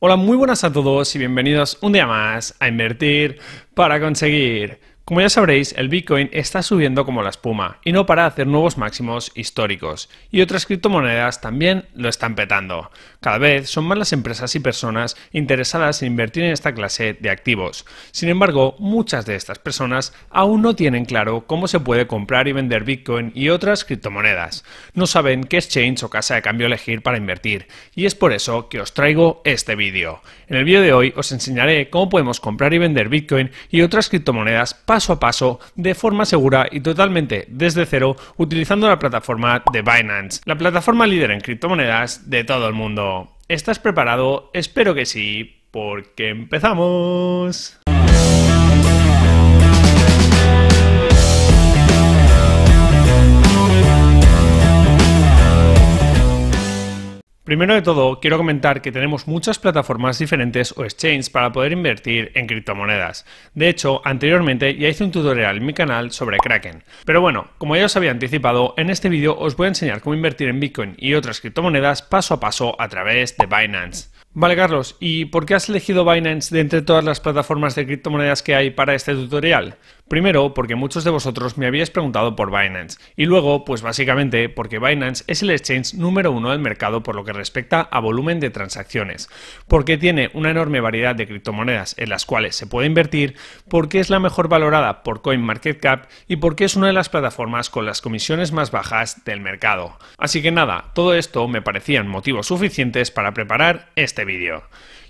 Hola, muy buenas a todos y bienvenidos un día más a Invertir para conseguir. Como ya sabréis, el Bitcoin está subiendo como la espuma y no para hacer nuevos máximos históricos. Y otras criptomonedas también lo están petando. Cada vez son más las empresas y personas interesadas en invertir en esta clase de activos. Sin embargo, muchas de estas personas aún no tienen claro cómo se puede comprar y vender Bitcoin y otras criptomonedas. No saben qué exchange o casa de cambio elegir para invertir y es por eso que os traigo este vídeo. En el vídeo de hoy os enseñaré cómo podemos comprar y vender Bitcoin y otras criptomonedas paso a paso de forma segura y totalmente desde cero utilizando la plataforma de Binance, la plataforma líder en criptomonedas de todo el mundo. ¿Estás preparado? Espero que sí, porque empezamos. Primero de todo, quiero comentar que tenemos muchas plataformas diferentes o exchanges para poder invertir en criptomonedas. De hecho, anteriormente ya hice un tutorial en mi canal sobre Kraken. Pero bueno, como ya os había anticipado, en este vídeo os voy a enseñar cómo invertir en Bitcoin y otras criptomonedas paso a paso a través de Binance. Vale, Carlos, ¿y por qué has elegido Binance de entre todas las plataformas de criptomonedas que hay para este tutorial? Primero, porque muchos de vosotros me habíais preguntado por Binance. Y luego, pues básicamente, porque Binance es el exchange número uno del mercado por lo que respecta a volumen de transacciones. Porque tiene una enorme variedad de criptomonedas en las cuales se puede invertir, porque es la mejor valorada por CoinMarketCap y porque es una de las plataformas con las comisiones más bajas del mercado. Así que nada, todo esto me parecían motivos suficientes para preparar este vídeo.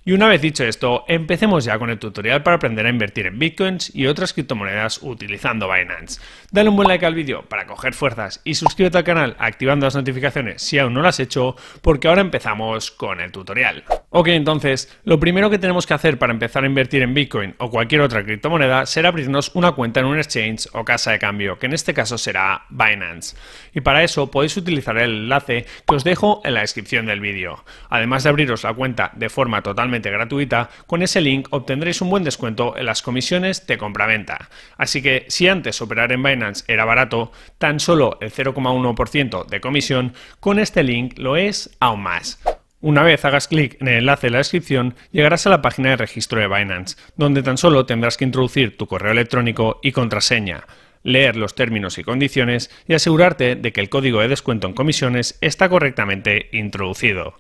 Y una vez dicho esto, empecemos ya con el tutorial para aprender a invertir en bitcoins y otras criptomonedas utilizando Binance. Dale un buen like al vídeo para coger fuerzas y suscríbete al canal activando las notificaciones si aún no lo has hecho, porque ahora empezamos con el tutorial. Ok, entonces, lo primero que tenemos que hacer para empezar a invertir en bitcoin o cualquier otra criptomoneda será abrirnos una cuenta en un exchange o casa de cambio, que en este caso será Binance. Y para eso podéis utilizar el enlace que os dejo en la descripción del vídeo. Además de abriros la cuenta de forma totalmente gratuita, con ese link obtendréis un buen descuento en las comisiones de compraventa. Así que si antes operar en Binance era barato, tan solo el 0,1% de comisión, con este link lo es aún más. Una vez hagas clic en el enlace de la descripción, llegarás a la página de registro de Binance, donde tan solo tendrás que introducir tu correo electrónico y contraseña, leer los términos y condiciones y asegurarte de que el código de descuento en comisiones está correctamente introducido.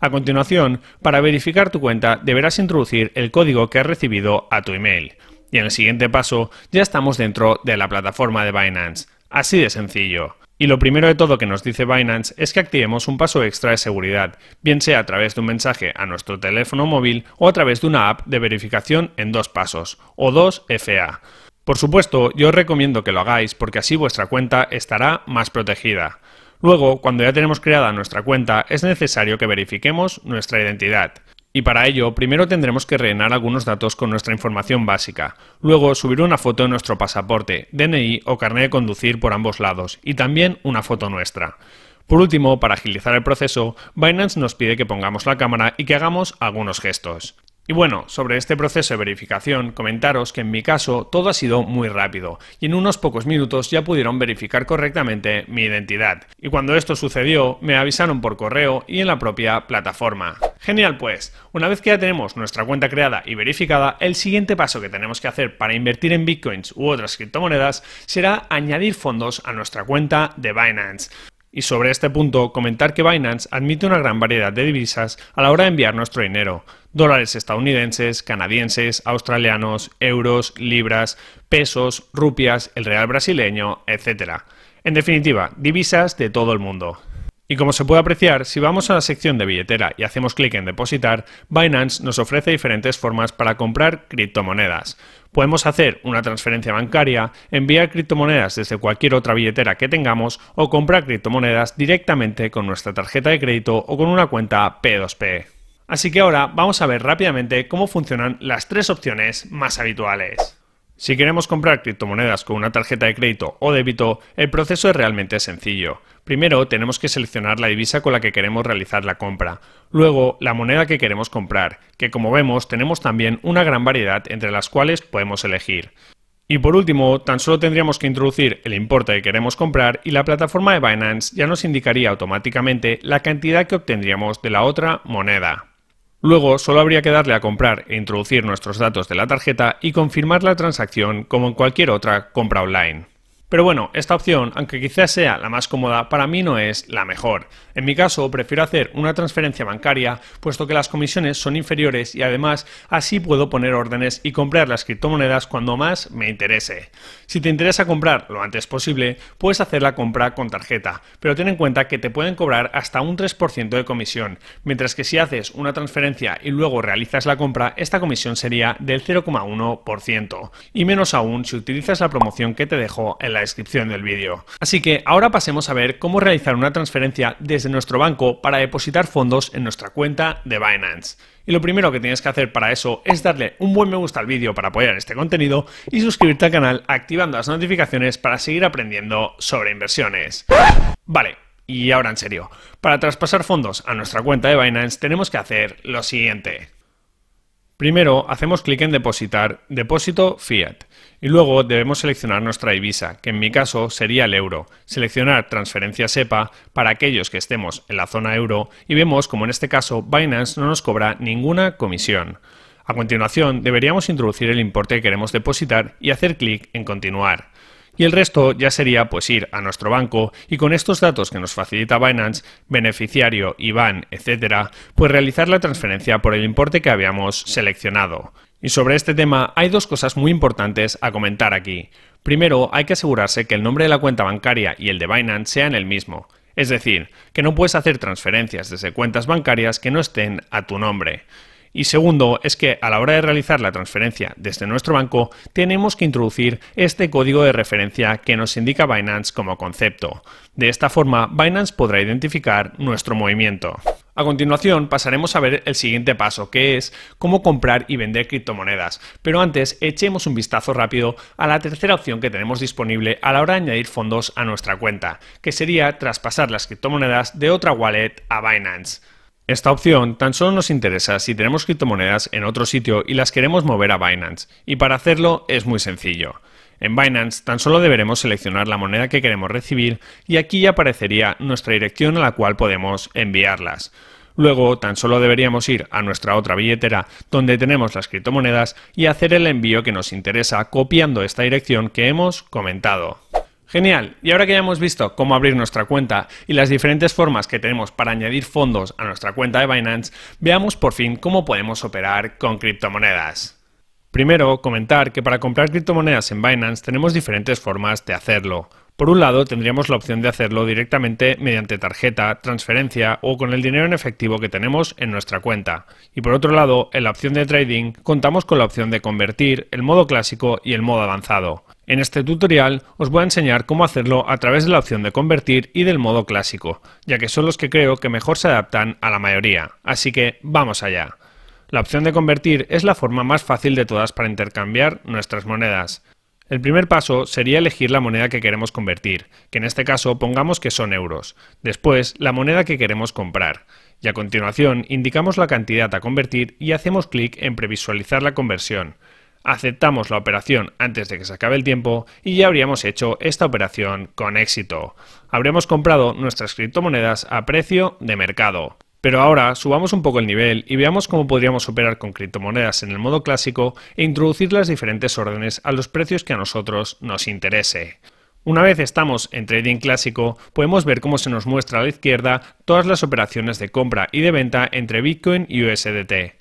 A continuación, para verificar tu cuenta deberás introducir el código que has recibido a tu email. Y en el siguiente paso ya estamos dentro de la plataforma de Binance. Así de sencillo. Y lo primero de todo que nos dice Binance es que activemos un paso extra de seguridad, bien sea a través de un mensaje a nuestro teléfono móvil o a través de una app de verificación en dos pasos, o 2FA. Por supuesto, yo os recomiendo que lo hagáis porque así vuestra cuenta estará más protegida. Luego, cuando ya tenemos creada nuestra cuenta, es necesario que verifiquemos nuestra identidad. Y para ello, primero tendremos que rellenar algunos datos con nuestra información básica, luego subir una foto de nuestro pasaporte, DNI o carnet de conducir por ambos lados, y también una foto nuestra. Por último, para agilizar el proceso, Binance nos pide que pongamos la cámara y que hagamos algunos gestos. Y bueno, sobre este proceso de verificación, comentaros que en mi caso todo ha sido muy rápido y en unos pocos minutos ya pudieron verificar correctamente mi identidad. Y cuando esto sucedió, me avisaron por correo y en la propia plataforma. Genial pues, una vez que ya tenemos nuestra cuenta creada y verificada, el siguiente paso que tenemos que hacer para invertir en bitcoins u otras criptomonedas será añadir fondos a nuestra cuenta de Binance. Y sobre este punto, comentar que Binance admite una gran variedad de divisas a la hora de enviar nuestro dinero. Dólares estadounidenses, canadienses, australianos, euros, libras, pesos, rupias, el real brasileño, etc. En definitiva, divisas de todo el mundo. Y como se puede apreciar, si vamos a la sección de billetera y hacemos clic en depositar, Binance nos ofrece diferentes formas para comprar criptomonedas. Podemos hacer una transferencia bancaria, enviar criptomonedas desde cualquier otra billetera que tengamos o comprar criptomonedas directamente con nuestra tarjeta de crédito o con una cuenta P2P. Así que ahora vamos a ver rápidamente cómo funcionan las tres opciones más habituales. Si queremos comprar criptomonedas con una tarjeta de crédito o débito, el proceso es realmente sencillo. Primero tenemos que seleccionar la divisa con la que queremos realizar la compra, luego la moneda que queremos comprar, que como vemos tenemos también una gran variedad entre las cuales podemos elegir. Y por último, tan solo tendríamos que introducir el importe que queremos comprar y la plataforma de Binance ya nos indicaría automáticamente la cantidad que obtendríamos de la otra moneda. Luego solo habría que darle a comprar e introducir nuestros datos de la tarjeta y confirmar la transacción como en cualquier otra compra online. Pero bueno, esta opción, aunque quizás sea la más cómoda, para mí no es la mejor. En mi caso, prefiero hacer una transferencia bancaria, puesto que las comisiones son inferiores y además así puedo poner órdenes y comprar las criptomonedas cuando más me interese. Si te interesa comprar lo antes posible, puedes hacer la compra con tarjeta, pero ten en cuenta que te pueden cobrar hasta un 3% de comisión, mientras que si haces una transferencia y luego realizas la compra, esta comisión sería del 0,1%, y menos aún si utilizas la promoción que te dejó en la la descripción del vídeo. Así que ahora pasemos a ver cómo realizar una transferencia desde nuestro banco para depositar fondos en nuestra cuenta de Binance. Y lo primero que tienes que hacer para eso es darle un buen me gusta al vídeo para apoyar este contenido y suscribirte al canal activando las notificaciones para seguir aprendiendo sobre inversiones. Vale, y ahora en serio, para traspasar fondos a nuestra cuenta de Binance tenemos que hacer lo siguiente. Primero hacemos clic en Depositar, Depósito Fiat, y luego debemos seleccionar nuestra divisa, que en mi caso sería el euro, seleccionar Transferencia SEPA para aquellos que estemos en la zona euro y vemos como en este caso Binance no nos cobra ninguna comisión. A continuación deberíamos introducir el importe que queremos depositar y hacer clic en Continuar y el resto ya sería pues ir a nuestro banco y con estos datos que nos facilita Binance, beneficiario, IBAN, etcétera, pues realizar la transferencia por el importe que habíamos seleccionado. Y sobre este tema hay dos cosas muy importantes a comentar aquí. Primero, hay que asegurarse que el nombre de la cuenta bancaria y el de Binance sean el mismo. Es decir, que no puedes hacer transferencias desde cuentas bancarias que no estén a tu nombre. Y segundo, es que a la hora de realizar la transferencia desde nuestro banco, tenemos que introducir este código de referencia que nos indica Binance como concepto. De esta forma, Binance podrá identificar nuestro movimiento. A continuación pasaremos a ver el siguiente paso, que es cómo comprar y vender criptomonedas. Pero antes echemos un vistazo rápido a la tercera opción que tenemos disponible a la hora de añadir fondos a nuestra cuenta, que sería traspasar las criptomonedas de otra wallet a Binance. Esta opción tan solo nos interesa si tenemos criptomonedas en otro sitio y las queremos mover a Binance, y para hacerlo es muy sencillo. En Binance tan solo deberemos seleccionar la moneda que queremos recibir y aquí ya aparecería nuestra dirección a la cual podemos enviarlas. Luego tan solo deberíamos ir a nuestra otra billetera donde tenemos las criptomonedas y hacer el envío que nos interesa copiando esta dirección que hemos comentado. Genial, y ahora que ya hemos visto cómo abrir nuestra cuenta y las diferentes formas que tenemos para añadir fondos a nuestra cuenta de Binance, veamos por fin cómo podemos operar con criptomonedas. Primero, comentar que para comprar criptomonedas en Binance tenemos diferentes formas de hacerlo. Por un lado, tendríamos la opción de hacerlo directamente mediante tarjeta, transferencia o con el dinero en efectivo que tenemos en nuestra cuenta. Y por otro lado, en la opción de trading contamos con la opción de convertir, el modo clásico y el modo avanzado. En este tutorial os voy a enseñar cómo hacerlo a través de la opción de convertir y del modo clásico, ya que son los que creo que mejor se adaptan a la mayoría, así que vamos allá. La opción de convertir es la forma más fácil de todas para intercambiar nuestras monedas. El primer paso sería elegir la moneda que queremos convertir, que en este caso pongamos que son euros, después la moneda que queremos comprar, y a continuación indicamos la cantidad a convertir y hacemos clic en previsualizar la conversión aceptamos la operación antes de que se acabe el tiempo y ya habríamos hecho esta operación con éxito. Habríamos comprado nuestras criptomonedas a precio de mercado. Pero ahora subamos un poco el nivel y veamos cómo podríamos operar con criptomonedas en el modo clásico e introducir las diferentes órdenes a los precios que a nosotros nos interese. Una vez estamos en trading clásico, podemos ver cómo se nos muestra a la izquierda todas las operaciones de compra y de venta entre Bitcoin y USDT.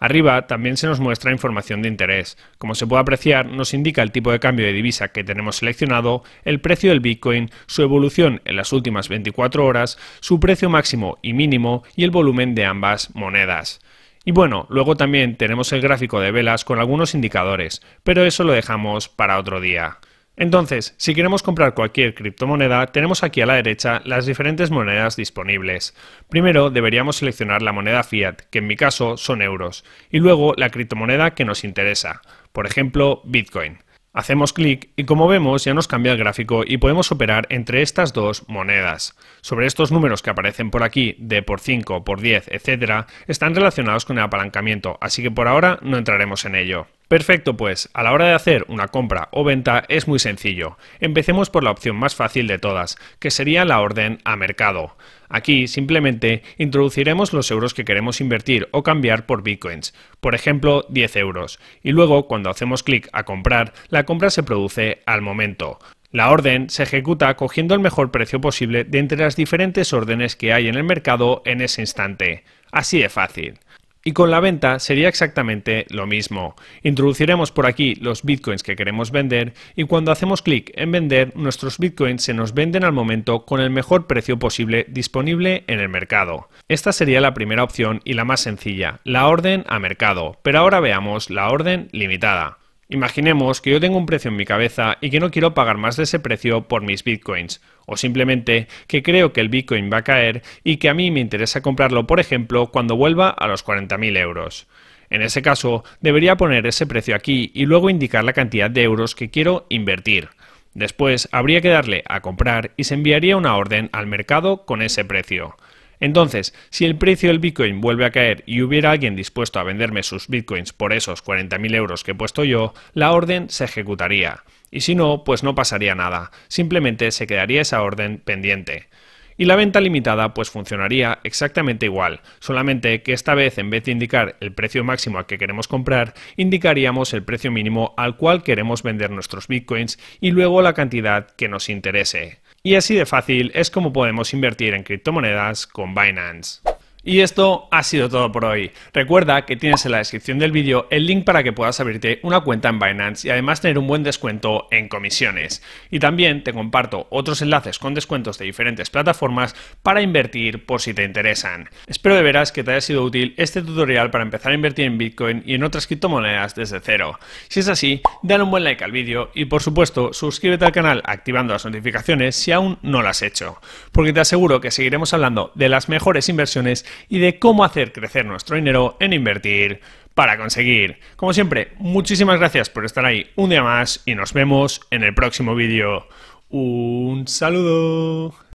Arriba también se nos muestra información de interés. Como se puede apreciar, nos indica el tipo de cambio de divisa que tenemos seleccionado, el precio del Bitcoin, su evolución en las últimas 24 horas, su precio máximo y mínimo y el volumen de ambas monedas. Y bueno, luego también tenemos el gráfico de velas con algunos indicadores, pero eso lo dejamos para otro día. Entonces, si queremos comprar cualquier criptomoneda, tenemos aquí a la derecha las diferentes monedas disponibles. Primero deberíamos seleccionar la moneda fiat, que en mi caso son euros, y luego la criptomoneda que nos interesa, por ejemplo, Bitcoin. Hacemos clic y como vemos ya nos cambia el gráfico y podemos operar entre estas dos monedas. Sobre estos números que aparecen por aquí de por 5, por 10, etc., están relacionados con el apalancamiento, así que por ahora no entraremos en ello. Perfecto, pues a la hora de hacer una compra o venta es muy sencillo. Empecemos por la opción más fácil de todas, que sería la orden a mercado. Aquí simplemente introduciremos los euros que queremos invertir o cambiar por bitcoins, por ejemplo 10 euros, y luego cuando hacemos clic a comprar, la compra se produce al momento. La orden se ejecuta cogiendo el mejor precio posible de entre las diferentes órdenes que hay en el mercado en ese instante. Así de fácil. Y con la venta sería exactamente lo mismo. Introduciremos por aquí los bitcoins que queremos vender y cuando hacemos clic en vender, nuestros bitcoins se nos venden al momento con el mejor precio posible disponible en el mercado. Esta sería la primera opción y la más sencilla, la orden a mercado. Pero ahora veamos la orden limitada. Imaginemos que yo tengo un precio en mi cabeza y que no quiero pagar más de ese precio por mis bitcoins, o simplemente que creo que el bitcoin va a caer y que a mí me interesa comprarlo, por ejemplo, cuando vuelva a los 40.000 euros. En ese caso, debería poner ese precio aquí y luego indicar la cantidad de euros que quiero invertir. Después habría que darle a comprar y se enviaría una orden al mercado con ese precio. Entonces, si el precio del Bitcoin vuelve a caer y hubiera alguien dispuesto a venderme sus Bitcoins por esos 40.000 euros que he puesto yo, la orden se ejecutaría. Y si no, pues no pasaría nada, simplemente se quedaría esa orden pendiente. Y la venta limitada pues funcionaría exactamente igual, solamente que esta vez en vez de indicar el precio máximo al que queremos comprar, indicaríamos el precio mínimo al cual queremos vender nuestros bitcoins y luego la cantidad que nos interese. Y así de fácil es como podemos invertir en criptomonedas con Binance. Y esto ha sido todo por hoy. Recuerda que tienes en la descripción del vídeo el link para que puedas abrirte una cuenta en Binance y además tener un buen descuento en comisiones. Y también te comparto otros enlaces con descuentos de diferentes plataformas para invertir por si te interesan. Espero de veras que te haya sido útil este tutorial para empezar a invertir en Bitcoin y en otras criptomonedas desde cero. Si es así, dale un buen like al vídeo y por supuesto suscríbete al canal activando las notificaciones si aún no lo has hecho. Porque te aseguro que seguiremos hablando de las mejores inversiones y de cómo hacer crecer nuestro dinero en invertir para conseguir. Como siempre, muchísimas gracias por estar ahí un día más y nos vemos en el próximo vídeo. Un saludo.